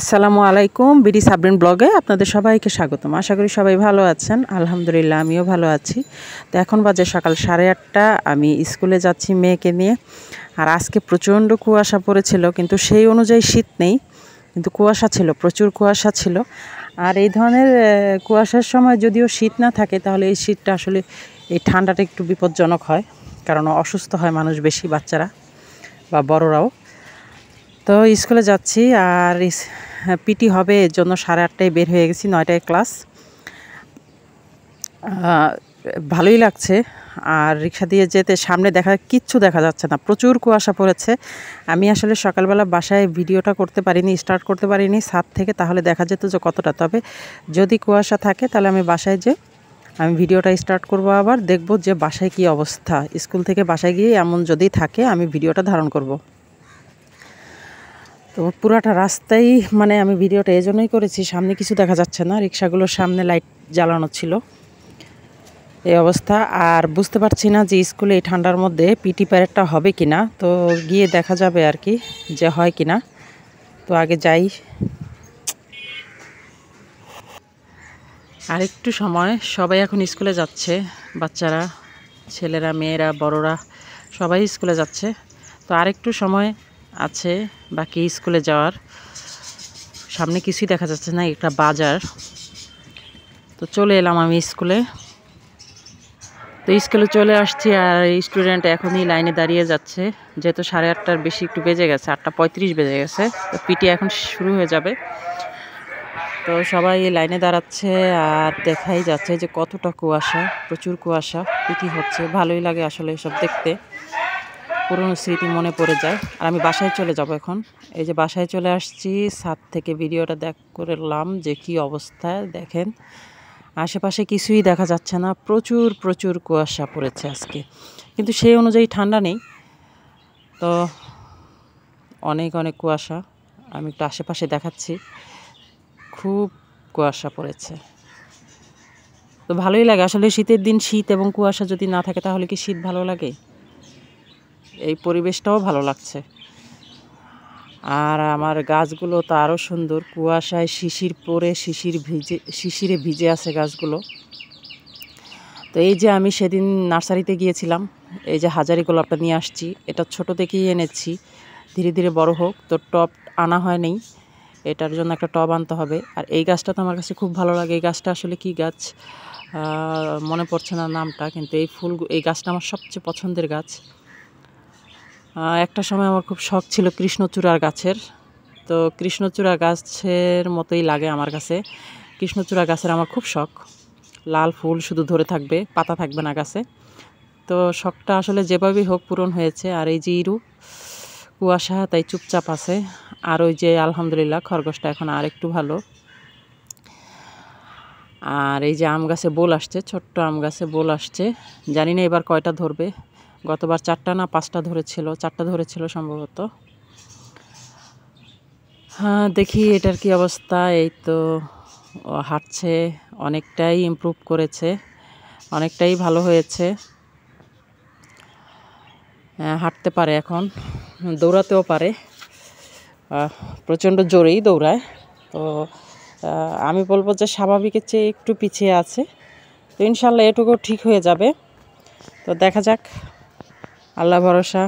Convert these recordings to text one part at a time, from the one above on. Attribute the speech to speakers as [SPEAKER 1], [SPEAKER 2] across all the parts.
[SPEAKER 1] আসসালামু আলাইকুম বিডি সাবরিন ব্লগে আপনাদের সবাইকে স্বাগতম আশা করি সবাই ভালো আছেন আলহামদুলিল্লাহ আমিও ভালো আছি তো এখন বাজে সকাল সাড়ে আটটা আমি স্কুলে যাচ্ছি মেয়েকে নিয়ে আর আজকে প্রচণ্ড কুয়াশা পড়েছিল কিন্তু সেই অনুযায়ী শীত নেই কিন্তু কুয়াশা ছিল প্রচুর কুয়াশা ছিল আর এই ধরনের কুয়াশার সময় যদিও শীত না থাকে তাহলে এই শীতটা আসলে এই ঠান্ডাটা একটু বিপজ্জনক হয় কারণ অসুস্থ হয় মানুষ বেশি বাচ্চারা বা বড়রাও তো স্কুলে যাচ্ছি আর হ্যাঁ, পিটি হবে এর জন্য সাড়ে আটটায় বের হয়ে গেছি নয়টায় ক্লাস ভালোই লাগছে আর রিক্সা দিয়ে যেতে সামনে দেখা কিচ্ছু দেখা যাচ্ছে না প্রচুর কুয়াশা পড়েছে আমি আসলে সকালবেলা বাসায় ভিডিওটা করতে পারিনি স্টার্ট করতে পারিনি সাত থেকে তাহলে দেখা যেত যে কতটা তবে যদি কুয়াশা থাকে তাহলে আমি বাসায় যে আমি ভিডিওটা স্টার্ট করব আবার দেখব যে বাসায় কি অবস্থা স্কুল থেকে বাসায় গিয়ে এমন যদি থাকে আমি ভিডিওটা ধারণ করব। তো পুরাটা রাস্তাই মানে আমি ভিডিওটা এই জন্যই করেছি সামনে কিছু দেখা যাচ্ছে না রিক্সাগুলোর সামনে লাইট জ্বালানো ছিল এই অবস্থা আর বুঝতে পারছি না যে স্কুলে এই ঠান্ডার মধ্যে পিটি প্যারেডটা হবে কি না তো গিয়ে দেখা যাবে আর কি যে হয় কি না তো আগে যাই আর একটু সময় সবাই এখন স্কুলে যাচ্ছে বাচ্চারা ছেলেরা মেয়েরা বড়রা সবাই স্কুলে যাচ্ছে তো আরেকটু সময় আছে বাকি স্কুলে যাওয়ার সামনে কিছুই দেখা যাচ্ছে না একটা বাজার তো চলে এলাম আমি স্কুলে তো স্কুলে চলে আসছি আর স্টুডেন্ট এখনই লাইনে দাঁড়িয়ে যাচ্ছে যেহেতু সাড়ে আটটার বেশি একটু বেজে গেছে আটটা পঁয়ত্রিশ বেজে গেছে তো পিটি এখন শুরু হয়ে যাবে তো সবাই লাইনে দাঁড়াচ্ছে আর দেখাই যাচ্ছে যে কতটা কুয়াশা প্রচুর কুয়াশা পিটি হচ্ছে ভালোই লাগে আসলে এসব দেখতে পুরনো স্মৃতি মনে পড়ে যায় আর আমি বাসায় চলে যাব এখন এই যে বাসায় চলে আসছি ছাদ থেকে ভিডিওটা দেখ করলাম যে কি অবস্থায় দেখেন আশেপাশে কিছুই দেখা যাচ্ছে না প্রচুর প্রচুর কুয়াশা পড়েছে আজকে কিন্তু সেই অনুযায়ী ঠান্ডা নেই তো অনেক অনেক কুয়াশা আমি একটু আশেপাশে দেখাচ্ছি খুব কুয়াশা পড়েছে তো ভালোই লাগে আসলে শীতের দিন শীত এবং কুয়াশা যদি না থাকে তাহলে কি শীত ভালো লাগে এই পরিবেশটাও ভালো লাগছে আর আমার গাছগুলো তো আরও সুন্দর কুয়াশায় শিশির পরে শিশির ভিজে শিশিরে ভিজে আছে গাছগুলো তো এই যে আমি সেদিন নার্সারিতে গিয়েছিলাম এই যে হাজারি গোলাপটা নিয়ে আসছি এটা ছোট থেকেই এনেছি ধীরে ধীরে বড় হোক তো টপ আনা হয় নেই এটার জন্য একটা টব আনতে হবে আর এই গাছটা তো আমার কাছে খুব ভালো লাগে এই গাছটা আসলে কি গাছ মনে পড়ছে না নামটা কিন্তু এই ফুল এই গাছটা আমার সবচেয়ে পছন্দের গাছ একটা সময় আমার খুব শখ ছিল কৃষ্ণচূড়ার গাছের তো কৃষ্ণচূড়া গাছের মতোই লাগে আমার কাছে কৃষ্ণচূড়া গাছের আমার খুব শখ লাল ফুল শুধু ধরে থাকবে পাতা থাকবে না গাছে তো শখটা আসলে যেভাবেই হোক পূরণ হয়েছে আর এই যে ইরু কুয়াশা তাই চুপচাপ আছে আর ওই যে আলহামদুলিল্লাহ খরগোশটা এখন আর একটু ভালো আর এই যে আম গাছে বোল আসছে ছোট্ট আম গাছে বোল আসছে জানি না এবার কয়টা ধরবে গতবার চারটা না পাঁচটা ধরেছিল চারটা ধরেছিল সম্ভবত হ্যাঁ দেখি এটার কি অবস্থা এই তো হাঁটছে অনেকটাই ইমপ্রুভ করেছে অনেকটাই ভালো হয়েছে হ্যাঁ, হাঁটতে পারে এখন দৌড়াতেও পারে প্রচণ্ড জোরেই দৌড়ায় তো আমি বলবো যে স্বাভাবিকের চেয়ে একটু পিছিয়ে আছে তো ইনশাল্লাহ এটুকু ঠিক হয়ে যাবে তো দেখা যাক আল্লাহ ভরসা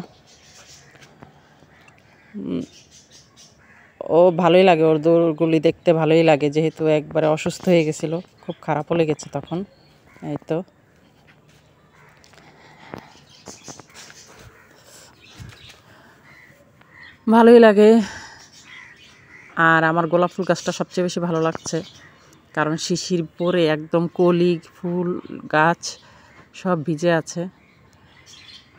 [SPEAKER 1] ও ভালোই লাগে ওর দৌড়গুলি দেখতে ভালোই লাগে যেহেতু একবারে অসুস্থ হয়ে গেছিল খুব খারাপও লেগেছে তখন এই তো ভালোই লাগে আর আমার গোলাপ ফুল গাছটা সবচেয়ে বেশি ভালো লাগছে কারণ শিশির পরে একদম কলি ফুল গাছ সব ভিজে আছে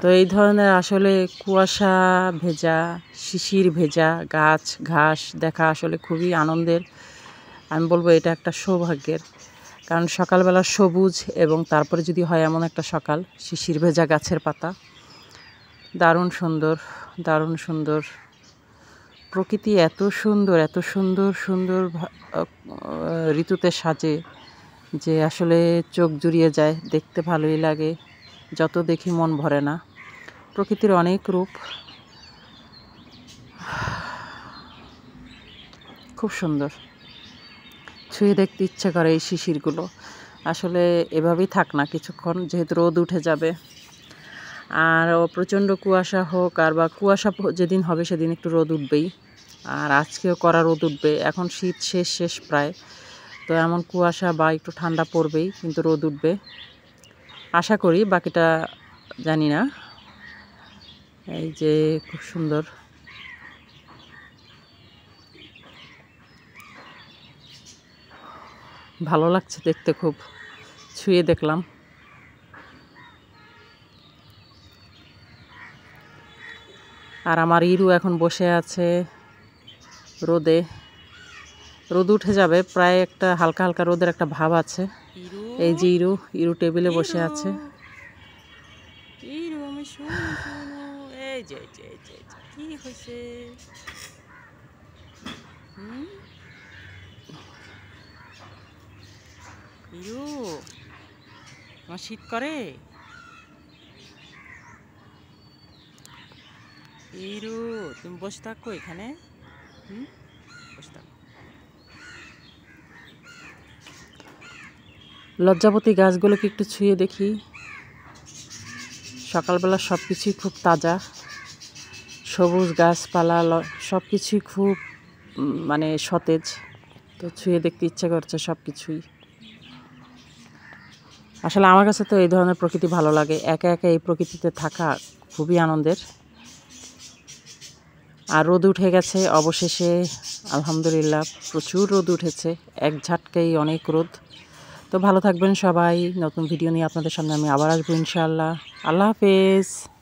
[SPEAKER 1] তো এই ধরনের আসলে কুয়াশা ভেজা শিশির ভেজা গাছ ঘাস দেখা আসলে খুবই আনন্দের আমি বলবো এটা একটা সৌভাগ্যের কারণ সকালবেলা সবুজ এবং তারপরে যদি হয় এমন একটা সকাল শিশির ভেজা গাছের পাতা দারুণ সুন্দর দারুণ সুন্দর প্রকৃতি এত সুন্দর এত সুন্দর সুন্দর ঋতুতে সাজে যে আসলে চোখ জুড়িয়ে যায় দেখতে ভালোই লাগে যত দেখি মন ভরে না প্রকৃতির অনেক রূপ খুব সুন্দর ছুঁয়ে দেখতে ইচ্ছে করে এই শিশিরগুলো আসলে এভাবেই থাক না কিছুক্ষণ যেহেতু রোদ উঠে যাবে আর প্রচণ্ড কুয়াশা হোক আর বা কুয়াশা যেদিন হবে সেদিন একটু রোদ উঠবেই আর আজকেও করা রোদ উঠবে এখন শীত শেষ শেষ প্রায় তো এমন কুয়াশা বা একটু ঠান্ডা পড়বেই কিন্তু রোদ উঠবে আশা করি বাকিটা জানি না এই যে খুব সুন্দর ভালো লাগছে দেখতে খুব ছুঁয়ে দেখলাম আর আমার ইরু এখন বসে আছে রোদে রোদ উঠে যাবে প্রায় একটা হালকা হালকা রোদের একটা ভাব আছে এই যে ইরু ইরু টেবিলে বসে আছে এই যে এই যে কি হয়েছে হুম শীত করে ইরু তুমি বসে থাকো এখানে হুম বসে থাকো লজ্জাপতি গাছগুলোকে একটু ছুঁয়ে দেখি সকালবেলা সব কিছুই খুব তাজা সবুজ গাছপালা সব কিছুই খুব মানে সতেজ তো ছুঁয়ে দেখতে ইচ্ছে করছে সব কিছুই আসলে আমার কাছে তো এই ধরনের প্রকৃতি ভালো লাগে একা একা এই প্রকৃতিতে থাকা খুবই আনন্দের আর রোদ উঠে গেছে অবশেষে আলহামদুলিল্লাহ প্রচুর রোদ উঠেছে এক ঝাটকেই অনেক রোদ তো ভালো থাকবেন সবাই নতুন ভিডিও নিয়ে আপনাদের সামনে আমি আবার আসবো ইনশাআল্লাহ আল্লাহ হাফেজ